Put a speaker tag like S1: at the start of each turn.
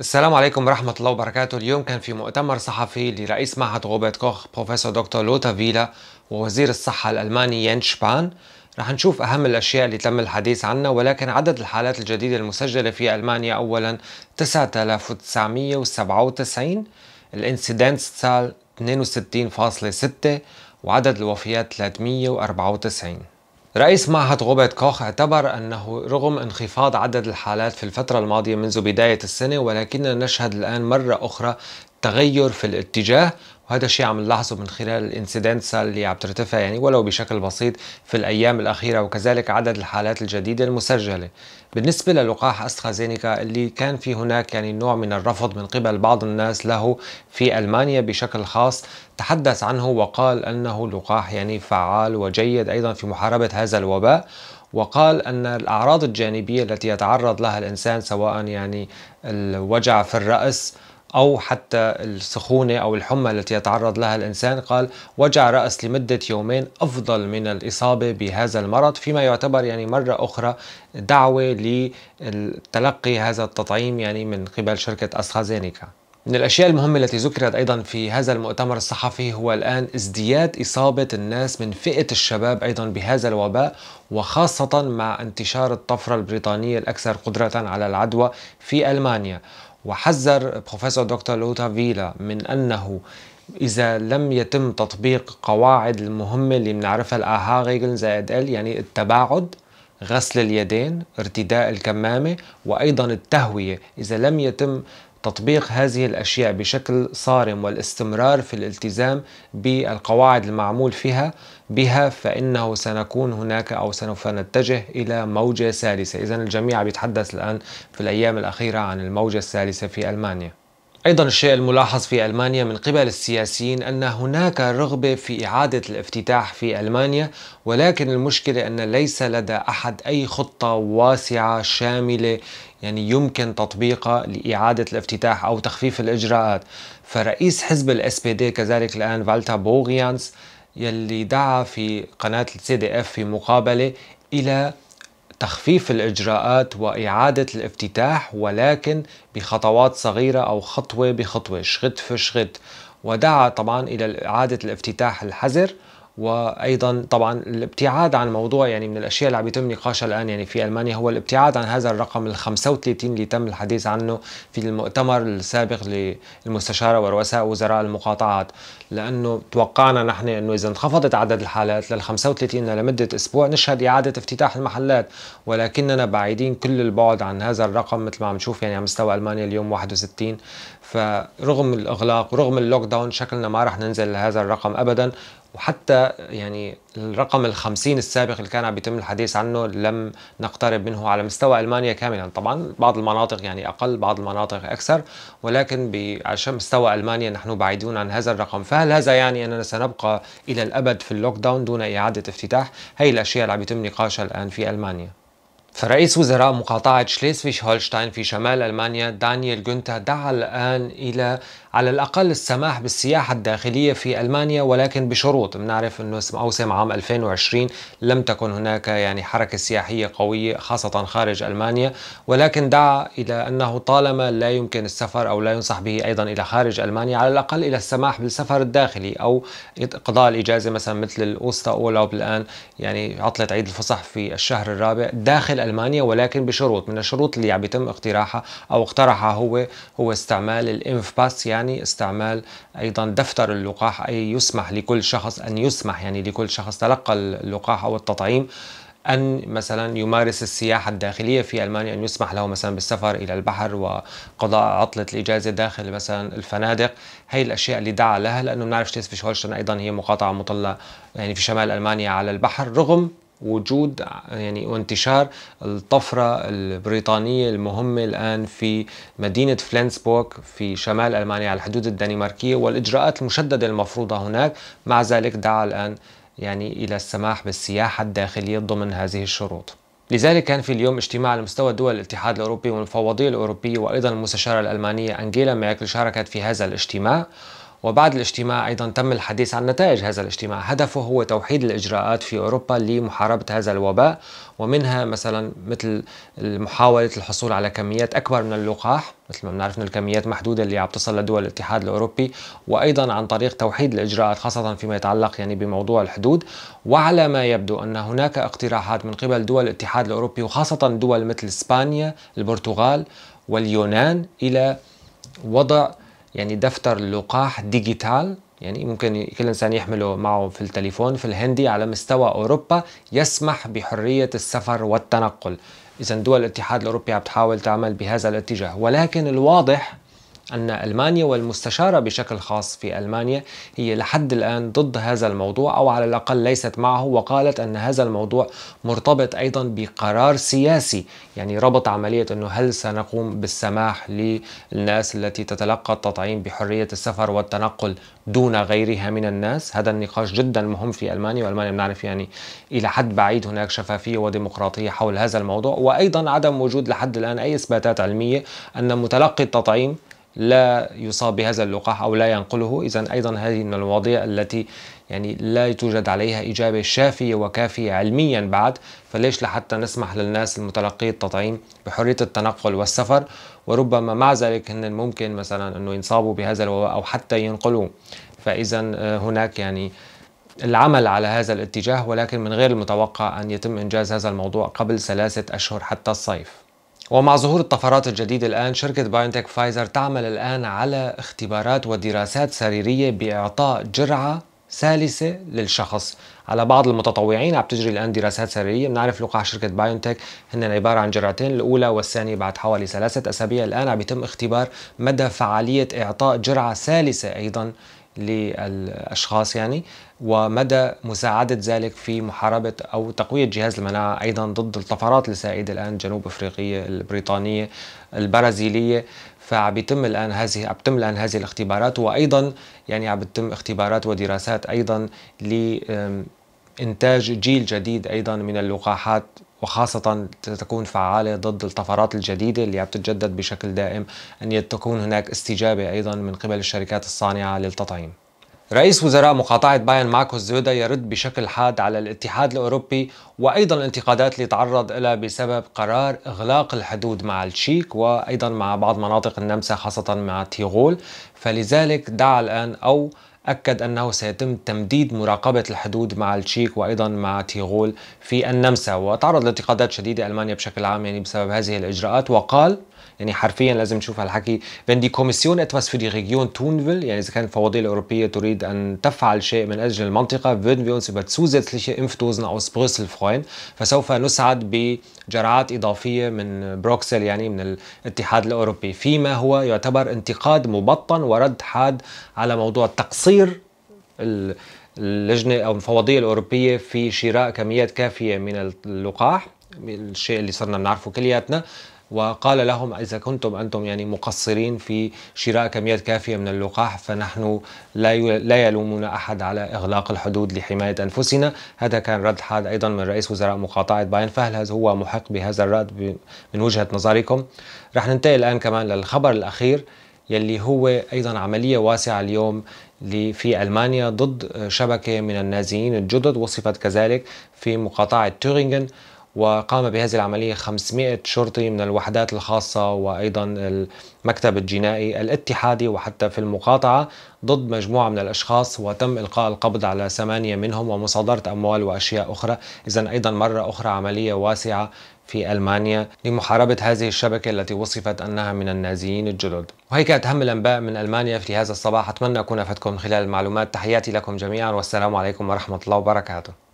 S1: السلام عليكم ورحمة الله وبركاته اليوم كان في مؤتمر صحفي لرئيس معهد غوبة كوخ بروفيسور دكتور لوتا فيلا ووزير الصحة الألماني يان شبان رح نشوف أهم الأشياء اللي تم الحديث عنها ولكن عدد الحالات الجديدة المسجلة في ألمانيا أولا 9997 الانسيدنس تسال 62.6 وعدد الوفيات 394 رئيس معهد روبرت كوخ اعتبر أنه رغم انخفاض عدد الحالات في الفترة الماضية منذ بداية السنة ولكننا نشهد الآن مرة أخرى تغير في الاتجاه وهذا الشيء عم نلاحظه من خلال الانسيدنس اللي عم ترتفع يعني ولو بشكل بسيط في الايام الاخيره وكذلك عدد الحالات الجديده المسجله. بالنسبه للقاح استرازينيكا اللي كان في هناك يعني نوع من الرفض من قبل بعض الناس له في المانيا بشكل خاص تحدث عنه وقال انه لقاح يعني فعال وجيد ايضا في محاربه هذا الوباء وقال أن الأعراض الجانبية التي يتعرض لها الإنسان سواء يعني الوجع في الرأس أو حتى السخونة أو الحمى التي يتعرض لها الإنسان قال وجع رأس لمدة يومين أفضل من الإصابة بهذا المرض فيما يعتبر يعني مرة أخرى دعوة لتلقي هذا التطعيم يعني من قبل شركة أسخازينيكا من الأشياء المهمة التي ذكرت أيضا في هذا المؤتمر الصحفي هو الآن ازدياد إصابة الناس من فئة الشباب أيضا بهذا الوباء وخاصة مع انتشار الطفرة البريطانية الأكثر قدرة على العدوى في ألمانيا وحذر بروفيسور دكتور لوتا فيلا من أنه إذا لم يتم تطبيق قواعد المهمة اللي بنعرفها الآها ريجل زائد ال يعني التباعد غسل اليدين ارتداء الكمامة وأيضا التهوية إذا لم يتم تطبيق هذه الأشياء بشكل صارم والاستمرار في الالتزام بالقواعد المعمول فيها بها فإنه سنكون هناك أو سوف نتجه إلى موجة ثالثة إذا الجميع بيتحدث الآن في الأيام الأخيرة عن الموجة الثالثة في ألمانيا أيضا الشيء الملاحظ في ألمانيا من قبل السياسيين أن هناك رغبة في إعادة الافتتاح في ألمانيا ولكن المشكلة أن ليس لدى أحد أي خطة واسعة شاملة يعني يمكن تطبيقها لإعادة الافتتاح أو تخفيف الإجراءات فرئيس حزب الاس بي دي كذلك الآن فالتا بوغيانس يلي دعا في قناة السي دي اف في مقابلة إلى تخفيف الإجراءات وإعادة الافتتاح ولكن بخطوات صغيرة أو خطوة بخطوة شغط في شغط ودعا طبعا إلى إعادة الافتتاح الحذر وايضا طبعا الابتعاد عن موضوع يعني من الاشياء اللي عم يتم نقاشها الان يعني في المانيا هو الابتعاد عن هذا الرقم ال 35 اللي تم الحديث عنه في المؤتمر السابق للمستشاره ورؤساء وزراء المقاطعات لانه توقعنا نحن انه اذا انخفضت عدد الحالات لل 35 لمده اسبوع نشهد اعاده افتتاح المحلات ولكننا بعيدين كل البعد عن هذا الرقم مثل ما عم نشوف يعني على مستوى المانيا اليوم 61 فرغم الاغلاق ورغم اللوك داون شكلنا ما رح ننزل لهذا الرقم ابدا وحتى يعني الرقم الخمسين السابق اللي كان عم يتم الحديث عنه لم نقترب منه على مستوى ألمانيا كاملا طبعا بعض المناطق يعني أقل بعض المناطق أكثر ولكن على مستوى ألمانيا نحن بعيدون عن هذا الرقم فهل هذا يعني أننا سنبقى إلى الأبد في اللوك داون دون إعادة افتتاح هي الأشياء اللي عم يتم نقاشها الآن في ألمانيا فرئيس وزراء مقاطعة شليسفيش هولشتاين في شمال ألمانيا دانيال جونتا دعا الآن إلى على الأقل السماح بالسياحة الداخلية في ألمانيا ولكن بشروط بنعرف أنه موسم عام 2020 لم تكن هناك يعني حركة سياحية قوية خاصة خارج ألمانيا ولكن دعا إلى أنه طالما لا يمكن السفر أو لا ينصح به أيضا إلى خارج ألمانيا على الأقل إلى السماح بالسفر الداخلي أو قضاء الإجازة مثلا مثل الأوستا أولوب الآن يعني عطلة عيد الفصح في الشهر الرابع داخل ألمانيا ولكن بشروط من الشروط اللي عم يتم اقتراحها أو اقترحها هو هو استعمال الانف باس يعني استعمال أيضا دفتر اللقاح أي يسمح لكل شخص أن يسمح يعني لكل شخص تلقى اللقاح أو التطعيم أن مثلا يمارس السياحة الداخلية في ألمانيا أن يسمح له مثلا بالسفر إلى البحر وقضاء عطلة الإجازة داخل مثلا الفنادق هي الأشياء اللي دعا لها لأنه بنعرف في هولشتاين أيضا هي مقاطعة مطلة يعني في شمال ألمانيا على البحر رغم وجود يعني وانتشار الطفرة البريطانية المهمة الآن في مدينة فلنسبورغ في شمال ألمانيا على الحدود الدنماركية والإجراءات المشددة المفروضة هناك مع ذلك دعا الآن يعني إلى السماح بالسياحة الداخلية ضمن هذه الشروط لذلك كان في اليوم اجتماع على مستوى دول الاتحاد الأوروبي والمفوضية الأوروبية وأيضا المستشارة الألمانية أنجيلا ميركل شاركت في هذا الاجتماع وبعد الاجتماع أيضا تم الحديث عن نتائج هذا الاجتماع هدفه هو توحيد الإجراءات في أوروبا لمحاربة هذا الوباء ومنها مثلا مثل محاولة الحصول على كميات أكبر من اللقاح مثل ما بنعرف أن الكميات محدودة اللي عم تصل لدول الاتحاد الأوروبي وأيضا عن طريق توحيد الإجراءات خاصة فيما يتعلق يعني بموضوع الحدود وعلى ما يبدو أن هناك اقتراحات من قبل دول الاتحاد الأوروبي وخاصة دول مثل إسبانيا البرتغال واليونان إلى وضع يعني دفتر لقاح ديجيتال يعني ممكن كل انسان يحمله معه في التليفون في الهندي على مستوى اوروبا يسمح بحريه السفر والتنقل اذا دول الاتحاد الاوروبي عم تحاول تعمل بهذا الاتجاه ولكن الواضح أن ألمانيا والمستشارة بشكل خاص في ألمانيا هي لحد الآن ضد هذا الموضوع أو على الأقل ليست معه وقالت أن هذا الموضوع مرتبط أيضا بقرار سياسي يعني ربط عملية أنه هل سنقوم بالسماح للناس التي تتلقى التطعيم بحرية السفر والتنقل دون غيرها من الناس هذا النقاش جدا مهم في ألمانيا وألمانيا بنعرف يعني إلى حد بعيد هناك شفافية وديمقراطية حول هذا الموضوع وأيضا عدم وجود لحد الآن أي إثباتات علمية أن متلقي التطعيم لا يصاب بهذا اللقاح أو لا ينقله إذا أيضا هذه من المواضيع التي يعني لا توجد عليها إجابة شافية وكافية علميا بعد فليش لحتى نسمح للناس المتلقي التطعيم بحرية التنقل والسفر وربما مع ذلك هن ممكن مثلا أنه ينصابوا بهذا الوباء أو حتى ينقلوه فإذا آه، هناك يعني العمل على هذا الاتجاه ولكن من غير المتوقع أن يتم إنجاز هذا الموضوع قبل ثلاثة أشهر حتى الصيف ومع ظهور الطفرات الجديدة الآن شركة بايونتك فايزر تعمل الآن على اختبارات ودراسات سريرية بإعطاء جرعة ثالثة للشخص على بعض المتطوعين عم تجري الآن دراسات سريرية بنعرف لقاح شركة بايونتك هن عبارة عن جرعتين الأولى والثانية بعد حوالي ثلاثة أسابيع الآن عم يتم اختبار مدى فعالية إعطاء جرعة ثالثة أيضا للأشخاص يعني ومدى مساعدة ذلك في محاربة أو تقوية جهاز المناعة أيضا ضد الطفرات السائدة الآن جنوب أفريقية البريطانية البرازيلية فعم الان هذه عم تتم الان هذه الاختبارات وايضا يعني عم بتتم اختبارات ودراسات ايضا ل انتاج جيل جديد ايضا من اللقاحات وخاصة تكون فعالة ضد الطفرات الجديدة اللي عم تتجدد بشكل دائم أن تكون هناك استجابة أيضا من قبل الشركات الصانعة للتطعيم رئيس وزراء مقاطعة باين ماركوس زودا يرد بشكل حاد على الاتحاد الأوروبي وأيضا الانتقادات اللي تعرض لها بسبب قرار إغلاق الحدود مع التشيك وأيضا مع بعض مناطق النمسا خاصة مع تيغول فلذلك دعا الآن أو أكد أنه سيتم تمديد مراقبة الحدود مع التشيك وأيضا مع تيغول في النمسا وتعرض لانتقادات شديدة ألمانيا بشكل عام يعني بسبب هذه الإجراءات وقال يعني حرفيا لازم نشوف هالحكي wenn كوميسيون اتواس في دي ريجيون Region يعني إذا كانت الفوضية الأوروبية تريد أن تفعل شيء من أجل المنطقة würden فيونس uns über امفتوزن اوس aus فروين فسوف نسعد بجرعات إضافية من بروكسل يعني من الاتحاد الأوروبي فيما هو يعتبر انتقاد مبطن ورد حاد على موضوع تقصير تقصير اللجنه او المفوضيه الاوروبيه في شراء كميات كافيه من اللقاح الشيء اللي صرنا بنعرفه كلياتنا وقال لهم اذا كنتم انتم يعني مقصرين في شراء كميات كافيه من اللقاح فنحن لا لا يلومنا احد على اغلاق الحدود لحمايه انفسنا، هذا كان رد حاد ايضا من رئيس وزراء مقاطعه باين فهل هو محق بهذا الرد من وجهه نظركم؟ رح ننتقل الان كمان للخبر الاخير يلي هو أيضا عملية واسعة اليوم في ألمانيا ضد شبكة من النازيين الجدد وصفت كذلك في مقاطعة تورينغن وقام بهذه العملية 500 شرطي من الوحدات الخاصة وأيضا المكتب الجنائي الاتحادي وحتى في المقاطعة ضد مجموعة من الأشخاص وتم إلقاء القبض على ثمانية منهم ومصادرة أموال وأشياء أخرى إذا أيضا مرة أخرى عملية واسعة في ألمانيا لمحاربة هذه الشبكة التي وصفت أنها من النازيين الجدد كانت أهم الأنباء من ألمانيا في هذا الصباح أتمنى أكون أفدتكم من خلال المعلومات تحياتي لكم جميعا والسلام عليكم ورحمة الله وبركاته